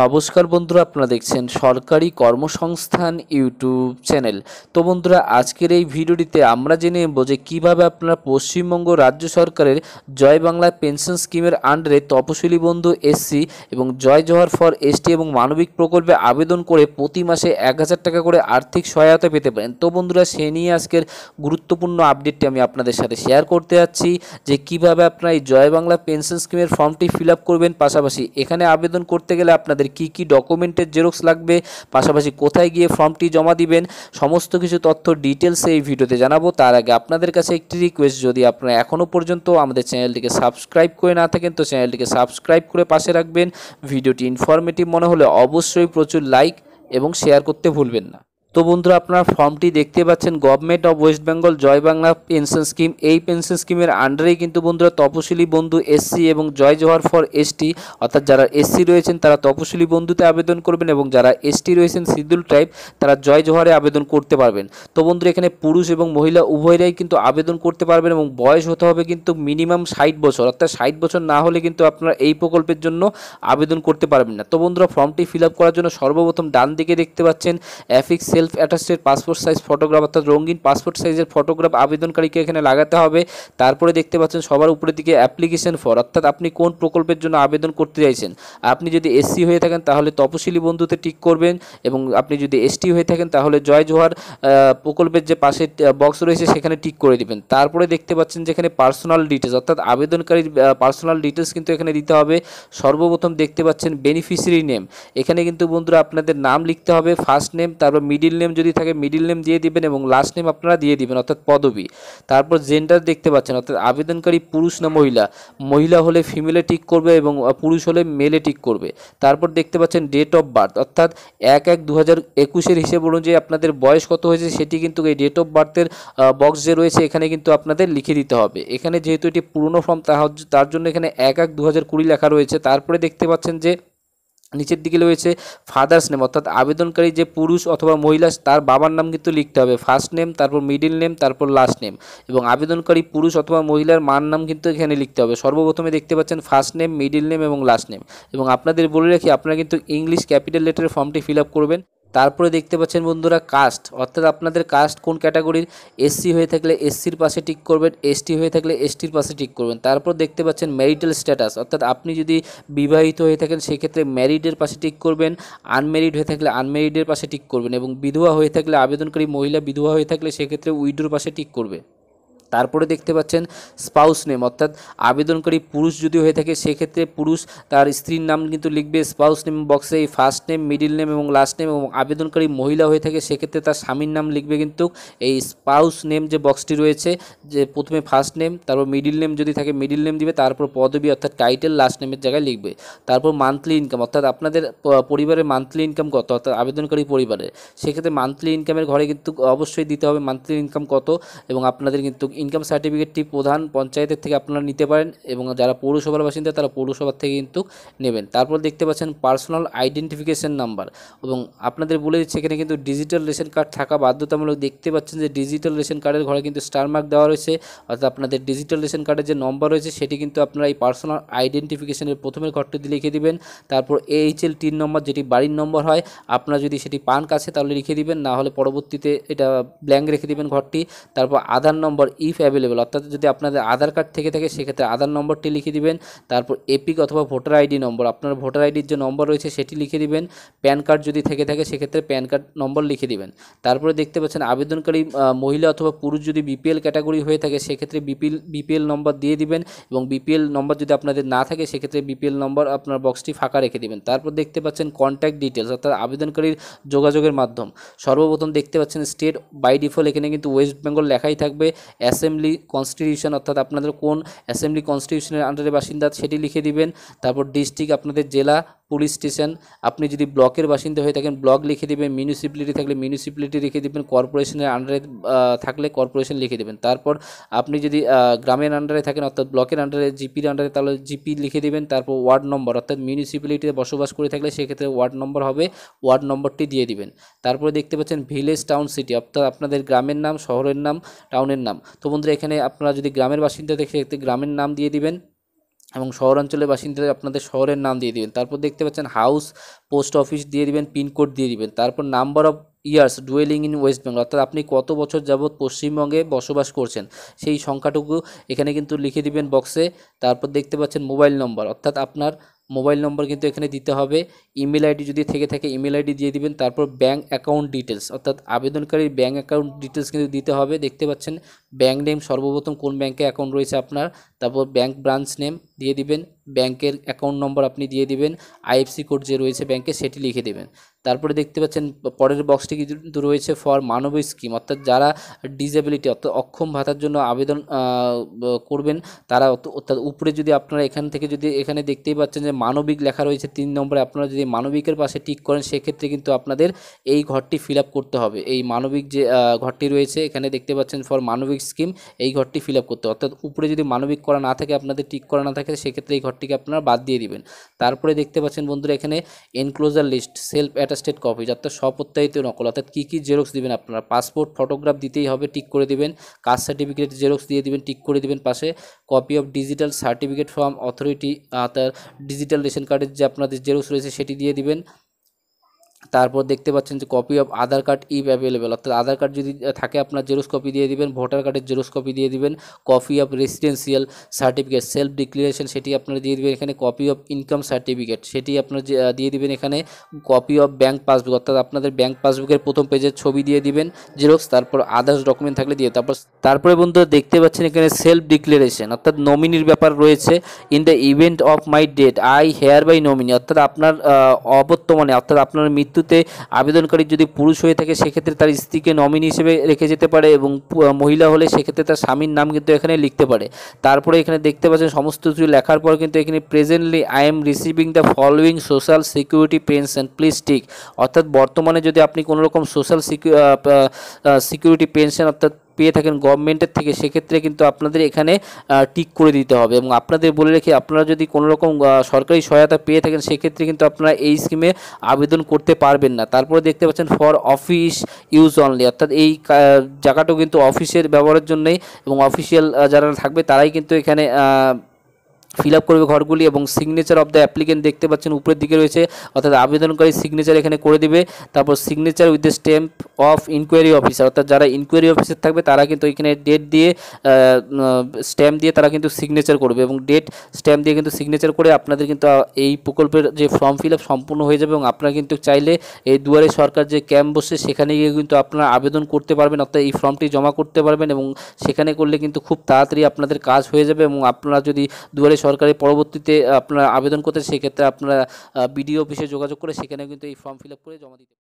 নমস্কার বন্ধুরা আপনারা দেখছেন সরকারি কর্মসংস্থান ইউটিউব চ্যানেল তো বন্ধুরা আজকের এই ভিডিওটিতে আমরা জেনে নেব যে কীভাবে আপনারা পশ্চিমবঙ্গ রাজ্য সরকারের জয় বাংলা পেনশন স্কিমের আন্ডারে তপশিলি বন্ধু এসসি এবং জয় জওয়ার ফর এসটি এবং মানবিক প্রকল্পে আবেদন করে প্রতি মাসে এক হাজার টাকা করে আর্থিক সহায়তা পেতে পারেন তো বন্ধুরা সে নিয়ে আজকের গুরুত্বপূর্ণ আপডেটটি আমি আপনাদের সাথে শেয়ার করতে যাচ্ছি যে কিভাবে আপনারা এই জয় বাংলা পেনশন স্কিমের ফর্মটি ফিল করবেন পাশাপাশি এখানে আবেদন করতে গেলে আপনার আপনাদের কি কি ডকুমেন্টের জেরক্স লাগবে পাশাপাশি কোথায় গিয়ে ফর্মটি জমা দিবেন সমস্ত কিছু তথ্য ডিটেলস এই ভিডিওতে জানাবো তার আগে আপনাদের কাছে একটি রিকোয়েস্ট যদি আপনারা এখনও পর্যন্ত আমাদের চ্যানেলটিকে সাবস্ক্রাইব করে না থাকেন তো চ্যানেলটিকে সাবস্ক্রাইব করে পাশে রাখবেন ভিডিওটি ইনফরমেটিভ মনে হলে অবশ্যই প্রচুর লাইক এবং শেয়ার করতে ভুলবেন না তো বন্ধুরা আপনারা ফর্মটি দেখতে পাচ্ছেন government of West Bengal Joy Bangla pension scheme এই পেনশন স্কিমের আন্ডারেই কিন্তু বন্ধুরা তপশিলি বন্ধু এসসি এবং জয় জোহার ফর এসটি অর্থাৎ যারা এসসি রয়েছেন তারা তপশিলি বন্ধুতে আবেদন করবেন এবং যারা এসটি রয়েছেন শিডিউল টাইপ তারা জয় জোহারে আবেদন করতে পারবেন তো বন্ধুরা এখানে পুরুষ এবং মহিলা উভয়রাই কিন্তু আবেদন করতে পারবেন এবং বয়স হতে হবে কিন্তু মিনিমাম ষাট বছর অর্থাৎ ষাট বছর না হলে কিন্তু আপনারা এই প্রকল্পের জন্য আবেদন করতে পারবেন না তো বন্ধুরা ফর্মটি ফিল করার জন্য সর্বপ্রথম ডান দিকে দেখতে পাচ্ছেন affix self attested passport size photograph অর্থাৎ রঙিন পাসপোর্ট সাইজের ফটোগ্রাফ আবেদনকারীকে এখানে লাগাতে হবে তারপরে দেখতে পাচ্ছেন সবার উপরের দিকে অ্যাপ্লিকেশন ফর অর্থাৎ আপনি কোন প্রকল্পের জন্য আবেদন করতে চাইছেন আপনি যদি এসসি হয়ে থাকেন তাহলে তপশিলি বন্ধুতে টিক করবেন এবং আপনি যদি এসটি হয়ে থাকেন তাহলে জয় জোহার প্রকল্পের যে পাশে বক্স রয়েছে সেখানে টিক করে দেবেন তারপরে দেখতে পাচ্ছেন যেখানে পার্সোনাল ডিটেলস অর্থাৎ আবেদনকারীর পার্সোনাল ডিটেলস কিন্তু এখানে দিতে হবে সর্বপ্রথম দেখতে পাচ্ছেন বেনিফিশিয়ারি নেম এখানে কিন্তু বন্ধুরা আপনাদের নাম লিখতে হবে ফার্স্ট নেম তারপর মিডিল মিডিল নেম যদি থাকে মিডিল নেম দিয়ে দিবেন এবং লাস্ট নেম আপনারা দিয়ে দিবেন অর্থাৎ পদবি তারপর জেন্ডার দেখতে পাচ্ছেন অর্থাৎ আবেদনকারী পুরুষ না মহিলা মহিলা হলে ফিমেলে ঠিক করবে এবং পুরুষ হলে মেলে ঠিক করবে তারপর দেখতে পাচ্ছেন ডেট অফ বার্থ অর্থাৎ এক এক দু হাজার একুশের হিসেব অনুযায়ী আপনাদের বয়স কত হয়েছে সেটি কিন্তু এই ডেট অফ বার্থের বক্স যে রয়েছে এখানে কিন্তু আপনাদের লিখে দিতে হবে এখানে যেহেতু এটি পুরনো ফর্ম তার জন্য এখানে এক এক দু হাজার কুড়ি লেখা রয়েছে তারপরে দেখতে পাচ্ছেন যে নিচের দিকে রয়েছে ফাদার্স নেম অর্থাৎ আবেদনকারী যে পুরুষ অথবা মহিলা তার বাবার নাম কিন্তু লিখতে হবে ফার্স্ট নেম তারপর মিডিল নেম তারপর লাস্ট নেম এবং আবেদনকারী পুরুষ অথবা মহিলার মার নাম কিন্তু এখানে লিখতে হবে সর্বপ্রথমে দেখতে পাচ্ছেন ফার্স্ট নেম মিডিল নেম এবং লাস্ট নেম এবং আপনাদের বলে রাখি আপনারা কিন্তু ইংলিশ ক্যাপিটাল লেটারের ফর্মটি ফিল করবেন তারপরে দেখতে পাচ্ছেন বন্ধুরা কাস্ট অর্থাৎ আপনাদের কাস্ট কোন ক্যাটাগরির এসসি হয়ে থাকলে এসসির পাশে টিক করবেন এসটি হয়ে থাকলে এসটির পাশে টিক করবেন তারপর দেখতে পাচ্ছেন ম্যারিটাল স্ট্যাটাস অর্থাৎ আপনি যদি বিবাহিত হয়ে থাকেন সেক্ষেত্রে ম্যারিডের পাশে টিক করবেন আনম্যারিড হয়ে থাকলে আনম্যারিডের পাশে টিক করবেন এবং বিধবা হয়ে থাকলে আবেদনকারী মহিলা বিধবা হয়ে থাকলে সেক্ষেত্রে উইডোর পাশে টিক করবে তারপরে দেখতে পাচ্ছেন স্পাউস নেম অর্থাৎ আবেদনকারী পুরুষ যদি হয়ে থাকে সেক্ষেত্রে পুরুষ তার স্ত্রীর নাম কিন্তু লিখবে স্পাউস নেম বক্সে এই ফার্স্ট নেম মিডিল নেম এবং লাস্ট নেম এবং আবেদনকারী মহিলা হয়ে থাকে সেক্ষেত্রে তার স্বামীর নাম লিখবে কিন্তু এই স্পাউস নেম যে বক্সটি রয়েছে যে প্রথমে ফার্স্ট নেম তারপর মিডিল নেম যদি থাকে মিডিল নেম দিবে তারপর পদবী অর্থাৎ টাইটেল লাস্ট নেমের জায়গায় লিখবে তারপর মান্থলি ইনকাম অর্থাৎ আপনাদের পরিবারের মান্থলি ইনকাম কত অর্থাৎ আবেদনকারী পরিবারের সেক্ষেত্রে মান্থলি ইনকামের ঘরে কিন্তু অবশ্যই দিতে হবে মান্থলি ইনকাম কত এবং আপনাদের কিন্তু ইনকাম সার্টিফিকেটটি প্রধান পঞ্চায়েতের থেকে আপনারা নিতে পারেন এবং যারা পৌরসভার বাসিন্দা তারা পৌরসভার থেকে কিন্তু নেবেন তারপর দেখতে পাচ্ছেন পার্সোনাল আইডেন্টিফিকেশন নাম্বার এবং আপনাদের বলে দিচ্ছে এখানে কিন্তু ডিজিটাল রেশন কার্ড থাকা বাধ্যতামূলক দেখতে পাচ্ছেন যে ডিজিটাল রেশন কার্ডের ঘরে কিন্তু স্টার মার্ক দেওয়া রয়েছে অর্থাৎ আপনাদের ডিজিটাল রেশন কার্ডের যে নম্বর রয়েছে সেটি কিন্তু আপনারা এই পার্সোনাল আইডেন্টিফিকেশনের প্রথমের দিয়ে লিখে দিবেন তারপর এইচ এল টিন নম্বর যেটি বাড়ির নম্বর হয় আপনারা যদি সেটি পান কাছে তাহলে লিখে দিবেন না হলে পরবর্তীতে এটা ব্ল্যাঙ্ক রেখে দিবেন ঘরটি তারপর আধার নম্বর ই ইফ অ্যাভেলেবেল অর্থাৎ যদি আপনাদের আধার কার্ড থেকে থাকে সেক্ষেত্রে আধার নম্বরটি লিখে দিবেন তারপর এপিক অথবা ভোটার আইডি নম্বর আপনার ভোটার আইডির যে নম্বর রয়েছে সেটি লিখে দিবেন প্যান কার্ড যদি থেকে থাকে সেক্ষেত্রে প্যান কার্ড নম্বর লিখে দিবেন তারপরে দেখতে পাচ্ছেন আবেদনকারী মহিলা অথবা পুরুষ যদি বিপিএল ক্যাটাগরি হয়ে থাকে সেক্ষেত্রে বিপিএল বিপিএল নম্বর দিয়ে দিবেন এবং বিপিএল নম্বর যদি আপনাদের না থাকে সেক্ষেত্রে বিপিএল নম্বর আপনার বক্সটি ফাঁকা রেখে দিবেন তারপর দেখতে পাচ্ছেন কন্ট্যাক্ট ডিটেলস অর্থাৎ আবেদনকারীর যোগাযোগের মাধ্যম সর্বপ্রথম দেখতে পাচ্ছেন স্টেট বাই ডিফল্ট এখানে কিন্তু ওয়েস্ট বেঙ্গল লেখাই থাকবে অ্যাস অ্যাসেম্বলি কনস্টিটিউশন অর্থাৎ আপনাদের কোন অ্যাসেম্বলি কনস্টিটিউশনের আন্ডারে বাসিন্দা সেটি লিখে দিবেন তারপর ডিস্ট্রিক্ট আপনাদের জেলা পুলিশ স্টেশন আপনি যদি ব্লকের বাসিন্দা হয়ে থাকেন ব্লক লিখে দেবেন মিউনিসিপ্যালিটি থাকলে মিউনিসিপ্যালিটি লিখে দেবেন কর্পোরেশনের আন্ডারে থাকলে কর্পোরেশন লিখে দেবেন তারপর আপনি যদি গ্রামের আন্ডারে থাকেন অর্থাৎ ব্লকের আন্ডারে জিপির আন্ডারে তাহলে জিপি লিখে দেবেন তারপর ওয়ার্ড নম্বর অর্থাৎ মিউনিসিপ্যালিটিতে বসবাস করে থাকলে সেক্ষেত্রে ওয়ার্ড নম্বর হবে ওয়ার্ড নম্বরটি দিয়ে দিবেন তারপরে দেখতে পাচ্ছেন ভিলেজ টাউন সিটি অর্থাৎ আপনাদের গ্রামের নাম শহরের নাম টাউনের নাম তো বন্ধুরা এখানে আপনারা যদি গ্রামের বাসিন্দা দেখে গ্রামের নাম দিয়ে দিবেন এবং শহরাঞ্চলের বাসিন্দাদের আপনাদের শহরের নাম দিয়ে দেবেন তারপর দেখতে পাচ্ছেন হাউস পোস্ট অফিস দিয়ে দেবেন পিনকোড দিয়ে দেবেন তারপর number of years dwelling in West Bengal অর্থাৎ আপনি কত বছর যাবৎ পশ্চিমবঙ্গে বসবাস করছেন সেই সংখ্যাটুকু এখানে কিন্তু লিখে দিবেন বক্সে তারপর দেখতে পাচ্ছেন মোবাইল নম্বর অর্থাৎ আপনার মোবাইল নম্বর কিন্তু এখানে দিতে হবে ইমেল আইডি যদি থেকে থাকে ইমেল আইডি দিয়ে দিবেন তারপর ব্যাঙ্ক অ্যাকাউন্ট ডিটেলস অর্থাৎ আবেদনকারীর ব্যাঙ্ক অ্যাকাউন্ট ডিটেলস কিন্তু দিতে হবে দেখতে পাচ্ছেন ব্যাঙ্ক নেম সর্বপ্রথম কোন ব্যাঙ্কে অ্যাকাউন্ট রয়েছে আপনার তারপর ব্যাঙ্ক ব্রাঞ্চ নেম দিয়ে দিবেন ব্যাংকের অ্যাকাউন্ট নম্বর আপনি দিয়ে দিবেন আইএফসি কোড যে রয়েছে ব্যাংকে সেটি লিখে দেবেন তারপরে দেখতে পাচ্ছেন পরের বক্সটি কিন্তু রয়েছে ফর মানবিক স্কিম অর্থাৎ যারা ডিজেবিলিটি অর্থাৎ অক্ষম ভাতার জন্য আবেদন করবেন তারা অর্থাৎ উপরে যদি আপনারা এখান থেকে যদি এখানে দেখতেই পাচ্ছেন যে মানবিক লেখা রয়েছে তিন নম্বরে আপনারা যদি মানবিকের পাশে টিক করেন সেক্ষেত্রে কিন্তু আপনাদের এই ঘরটি ফিল করতে হবে এই মানবিক যে ঘরটি রয়েছে এখানে দেখতে পাচ্ছেন ফর মানবিক স্কিম এই ঘরটি ফিল করতে অর্থাৎ উপরে যদি মানবিক করা না থাকে আপনাদের টিক করা না থাকে সেক্ষেত্রে এই ঘরটি কপিটিকে আপনারা বাদ দিয়ে দিবেন তারপরে দেখতে পাচ্ছেন বন্ধুরা এখানে enclosure list self attested copy যাতে স্বপ্রত্যায়িত নকল অর্থাৎ কী কী জেরক্স দিবেন আপনারা পাসপোর্ট ফটোগ্রাফ দিতেই হবে টিক করে দিবেন কাস্ট সার্টিফিকেট জেরক্স দিয়ে দিবেন টিক করে দিবেন পাশে copy of digital certificate from authority তার ডিজিটাল রেশন কার্ডের যে আপনাদের জেরক্স রয়েছে সেটি দিয়ে দিবেন তারপর দেখতে পাচ্ছেন যে copy of Aadhaar card if available অর্থাৎ আধার কার্ড যদি থাকে আপনার জেরোস কপি দিয়ে দিবেন ভোটার কার্ডের জেরোস কপি দিয়ে দিবেন copy of residential certificate self declaration সেটি আপনারা দিয়ে দেবেন এখানে কপি অফ ইনকাম সার্টিফিকেট সেটি আপনার দিয়ে দিবেন এখানে কপি অফ ব্যাঙ্ক পাসবুক অর্থাৎ আপনাদের ব্যাঙ্ক পাসবুকের প্রথম পেজের ছবি দিয়ে দিবেন জেরক্স তারপর আদার্স ডকুমেন্ট থাকলে দিয়ে তারপর তারপরে বন্ধুরা দেখতে পাচ্ছেন এখানে সেলফ ডিক্লারেশন অর্থাৎ নমিনির ব্যাপার রয়েছে in the event of my death I hereby nominee অর্থাৎ আপনার অবর্তমানে অর্থাৎ আপনার মৃত্যু মৃত্যুতে আবেদনকারী যদি পুরুষ হয়ে থাকে সেক্ষেত্রে তার স্ত্রীকে নমিনি হিসেবে রেখে যেতে পারে এবং মহিলা হলে সেক্ষেত্রে তার স্বামীর নাম কিন্তু এখানে লিখতে পারে তারপরে এখানে দেখতে পাচ্ছেন সমস্ত কিছু লেখার পর কিন্তু এখানে presently I am receiving the following social security pension please tick অর্থাৎ বর্তমানে যদি আপনি কোনোরকম সোশ্যাল সিকিউরিটি পেনশন অর্থাৎ পেয়ে থাকেন গভর্নমেন্টের থেকে সেক্ষেত্রে কিন্তু আপনাদের এখানে টিক করে দিতে হবে এবং আপনাদের বলে রেখে আপনারা যদি কোনো রকম সরকারি সহায়তা পেয়ে থাকেন সেক্ষেত্রে কিন্তু আপনারা এই স্কিমে আবেদন করতে পারবেন না তারপরে দেখতে পাচ্ছেন ফর অফিস ইউজ অনলি অর্থাৎ এই জায়গাটাও কিন্তু অফিসের ব্যবহারের জন্যই এবং অফিসিয়াল যারা থাকবে তারাই কিন্তু এখানে ফিল আপ করবে ঘরগুলি এবং সিগনেচার অফ দ্য অ্যাপ্লিকেন্ট দেখতে পাচ্ছেন উপরের দিকে রয়েছে অর্থাৎ আবেদনকারী সিগনেচার এখানে করে দেবে তারপর signature with the stamp of inquiry officer অর্থাৎ যারা ইনকোয়ারি অফিসার থাকবে তারা কিন্তু এখানে ডেট দিয়ে স্ট্যাম্প দিয়ে তারা কিন্তু সিগনেচার করবে এবং ডেট স্ট্যাম্প দিয়ে কিন্তু সিগনেচার করে আপনাদের কিন্তু এই প্রকল্পের যে ফর্ম ফিল সম্পূর্ণ হয়ে যাবে এবং আপনারা কিন্তু চাইলে এই দুয়ারে সরকার যে ক্যাম্প বসে সেখানে গিয়ে কিন্তু আপনারা আবেদন করতে পারবেন অর্থাৎ এই ফর্মটি জমা করতে পারবেন এবং সেখানে করলে কিন্তু খুব তাড়াতাড়ি আপনাদের কাজ হয়ে যাবে এবং আপনারা যদি দুয়ারে সরকারি পরবর্তীতে আপনারা আবেদন করতে সেক্ষেত্রে আপনারা বিডিও অফিসে যোগাযোগ করে সেখানে কিন্তু এই ফর্ম ফিল করে জমা দিতে